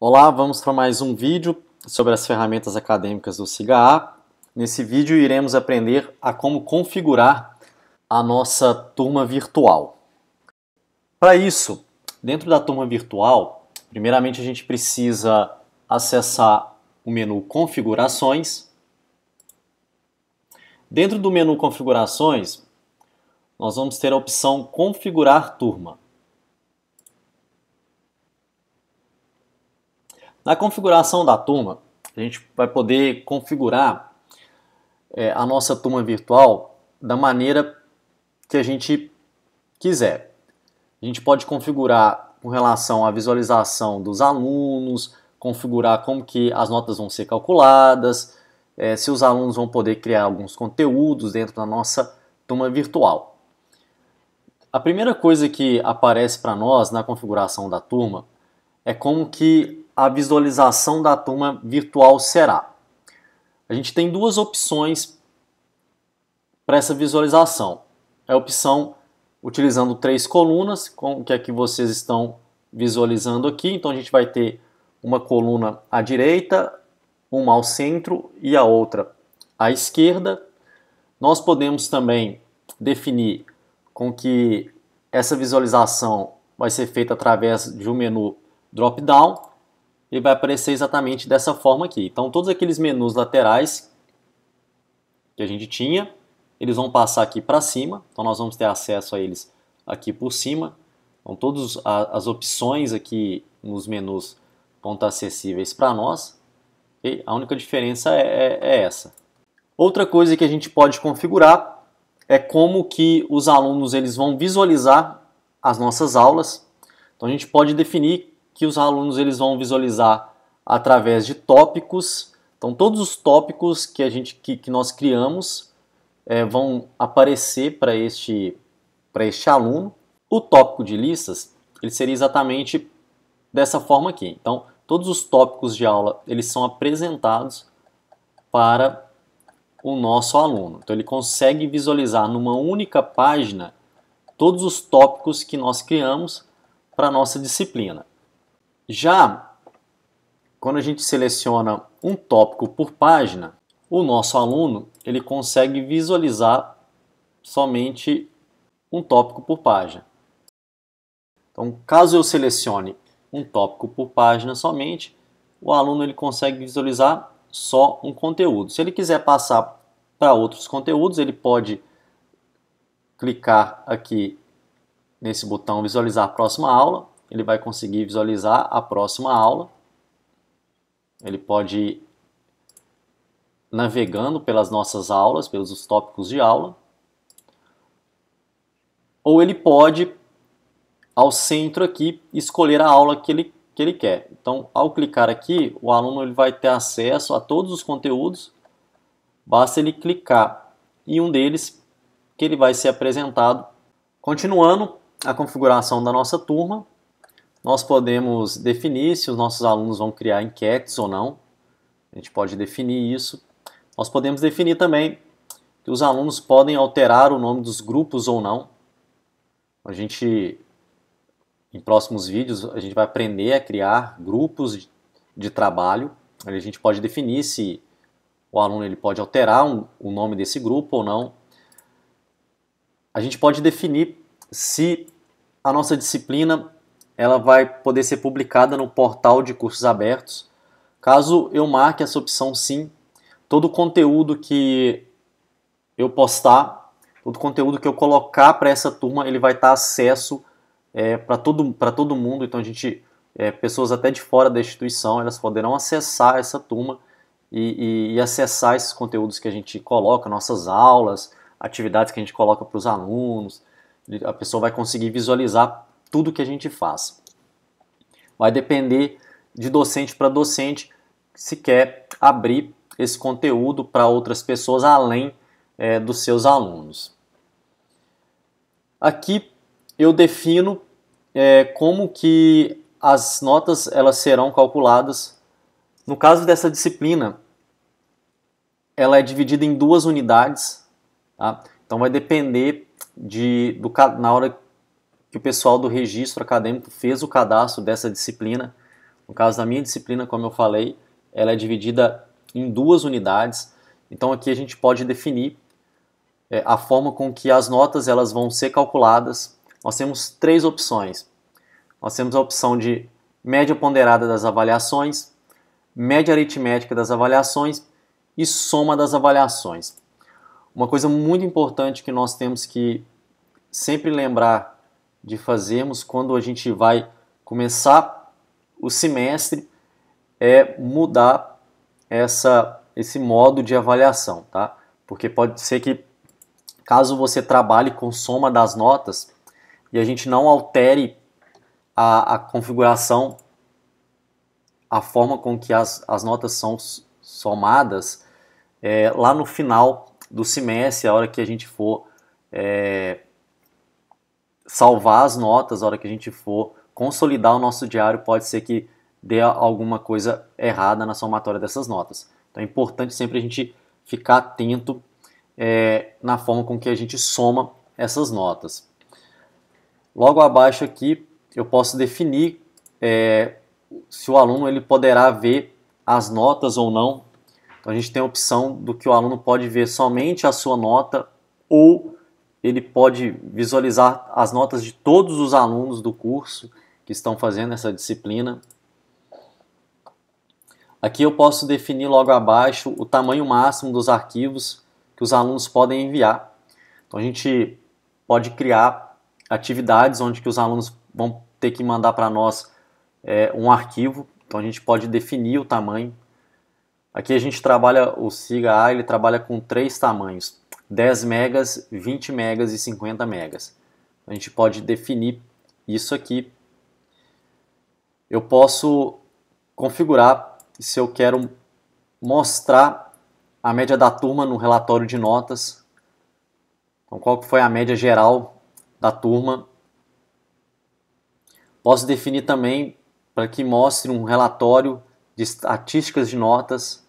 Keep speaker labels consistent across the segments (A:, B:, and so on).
A: Olá, vamos para mais um vídeo sobre as ferramentas acadêmicas do siga Nesse vídeo iremos aprender a como configurar a nossa turma virtual. Para isso, dentro da turma virtual, primeiramente a gente precisa acessar o menu Configurações. Dentro do menu Configurações, nós vamos ter a opção Configurar Turma. Na configuração da turma, a gente vai poder configurar é, a nossa turma virtual da maneira que a gente quiser. A gente pode configurar com relação à visualização dos alunos, configurar como que as notas vão ser calculadas, é, se os alunos vão poder criar alguns conteúdos dentro da nossa turma virtual. A primeira coisa que aparece para nós na configuração da turma é como que a visualização da turma virtual será. A gente tem duas opções para essa visualização. É a opção utilizando três colunas, com, que é que vocês estão visualizando aqui. Então a gente vai ter uma coluna à direita, uma ao centro e a outra à esquerda. Nós podemos também definir com que essa visualização vai ser feita através de um menu drop down, ele vai aparecer exatamente dessa forma aqui. Então todos aqueles menus laterais que a gente tinha, eles vão passar aqui para cima, então nós vamos ter acesso a eles aqui por cima. Então todas as opções aqui nos menus vão estar acessíveis para nós. E a única diferença é, é, é essa. Outra coisa que a gente pode configurar é como que os alunos eles vão visualizar as nossas aulas. Então a gente pode definir que os alunos eles vão visualizar através de tópicos. Então, todos os tópicos que, a gente, que, que nós criamos é, vão aparecer para este, para este aluno. O tópico de listas ele seria exatamente dessa forma aqui. Então, todos os tópicos de aula eles são apresentados para o nosso aluno. Então, ele consegue visualizar numa única página todos os tópicos que nós criamos para a nossa disciplina. Já quando a gente seleciona um tópico por página, o nosso aluno ele consegue visualizar somente um tópico por página. Então, caso eu selecione um tópico por página somente, o aluno ele consegue visualizar só um conteúdo. Se ele quiser passar para outros conteúdos, ele pode clicar aqui nesse botão visualizar próxima aula ele vai conseguir visualizar a próxima aula. Ele pode ir navegando pelas nossas aulas, pelos tópicos de aula. Ou ele pode, ao centro aqui, escolher a aula que ele, que ele quer. Então, ao clicar aqui, o aluno ele vai ter acesso a todos os conteúdos. Basta ele clicar em um deles que ele vai ser apresentado. Continuando a configuração da nossa turma, nós podemos definir se os nossos alunos vão criar enquetes ou não. A gente pode definir isso. Nós podemos definir também que os alunos podem alterar o nome dos grupos ou não. A gente, em próximos vídeos, a gente vai aprender a criar grupos de trabalho. A gente pode definir se o aluno ele pode alterar um, o nome desse grupo ou não. A gente pode definir se a nossa disciplina ela vai poder ser publicada no portal de cursos abertos. Caso eu marque essa opção sim, todo o conteúdo que eu postar, todo o conteúdo que eu colocar para essa turma, ele vai estar tá acesso é, para todo, todo mundo. Então a gente, é, pessoas até de fora da instituição, elas poderão acessar essa turma e, e, e acessar esses conteúdos que a gente coloca, nossas aulas, atividades que a gente coloca para os alunos. A pessoa vai conseguir visualizar tudo que a gente faz. Vai depender de docente para docente se quer abrir esse conteúdo para outras pessoas além é, dos seus alunos. Aqui eu defino é, como que as notas elas serão calculadas. No caso dessa disciplina, ela é dividida em duas unidades, tá? então vai depender de do, na hora que o pessoal do registro acadêmico fez o cadastro dessa disciplina. No caso da minha disciplina, como eu falei, ela é dividida em duas unidades. Então aqui a gente pode definir é, a forma com que as notas elas vão ser calculadas. Nós temos três opções. Nós temos a opção de média ponderada das avaliações, média aritmética das avaliações e soma das avaliações. Uma coisa muito importante que nós temos que sempre lembrar de fazermos quando a gente vai começar o semestre é mudar essa, esse modo de avaliação, tá? Porque pode ser que caso você trabalhe com soma das notas e a gente não altere a, a configuração, a forma com que as, as notas são somadas, é, lá no final do semestre, a hora que a gente for é, salvar as notas na hora que a gente for consolidar o nosso diário, pode ser que dê alguma coisa errada na somatória dessas notas. Então é importante sempre a gente ficar atento é, na forma com que a gente soma essas notas. Logo abaixo aqui eu posso definir é, se o aluno ele poderá ver as notas ou não. Então a gente tem a opção do que o aluno pode ver somente a sua nota ou ele pode visualizar as notas de todos os alunos do curso que estão fazendo essa disciplina. Aqui eu posso definir logo abaixo o tamanho máximo dos arquivos que os alunos podem enviar. Então a gente pode criar atividades onde que os alunos vão ter que mandar para nós é, um arquivo. Então a gente pode definir o tamanho. Aqui a gente trabalha o SIGA-A, ele trabalha com três tamanhos. 10 megas, 20 megas e 50 megas. A gente pode definir isso aqui. Eu posso configurar se eu quero mostrar a média da turma no relatório de notas. Então, qual foi a média geral da turma. Posso definir também para que mostre um relatório de estatísticas de notas.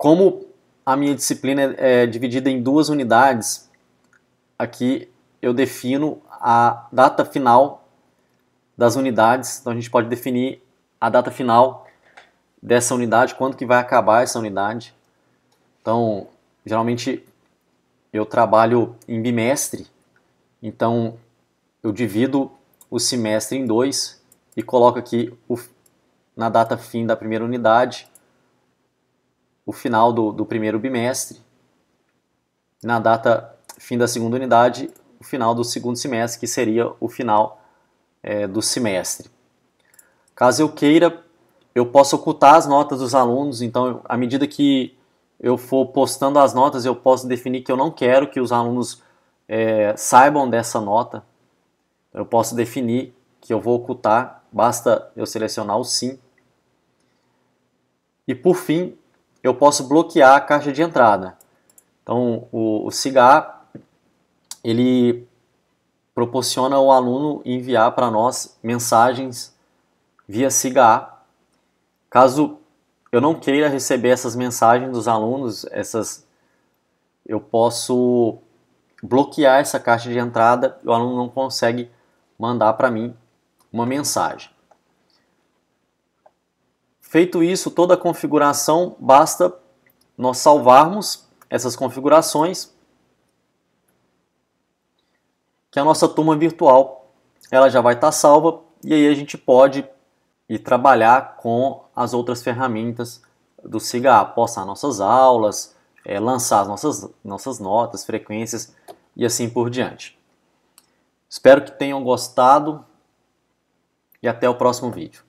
A: como a minha disciplina é, é dividida em duas unidades, aqui eu defino a data final das unidades. Então a gente pode definir a data final dessa unidade, quando que vai acabar essa unidade. Então, geralmente eu trabalho em bimestre, então eu divido o semestre em dois e coloco aqui o, na data fim da primeira unidade o final do, do primeiro bimestre, na data fim da segunda unidade, o final do segundo semestre, que seria o final é, do semestre. Caso eu queira, eu posso ocultar as notas dos alunos, então, à medida que eu for postando as notas, eu posso definir que eu não quero que os alunos é, saibam dessa nota. Eu posso definir que eu vou ocultar, basta eu selecionar o sim. E por fim, eu posso bloquear a caixa de entrada. Então, o, o CIGA, ele proporciona ao aluno enviar para nós mensagens via CIGA. Caso eu não queira receber essas mensagens dos alunos, essas eu posso bloquear essa caixa de entrada e o aluno não consegue mandar para mim uma mensagem. Feito isso, toda a configuração, basta nós salvarmos essas configurações, que a nossa turma virtual ela já vai estar salva e aí a gente pode ir trabalhar com as outras ferramentas do SIGA, postar nossas aulas, é, lançar as nossas, nossas notas, frequências e assim por diante. Espero que tenham gostado e até o próximo vídeo.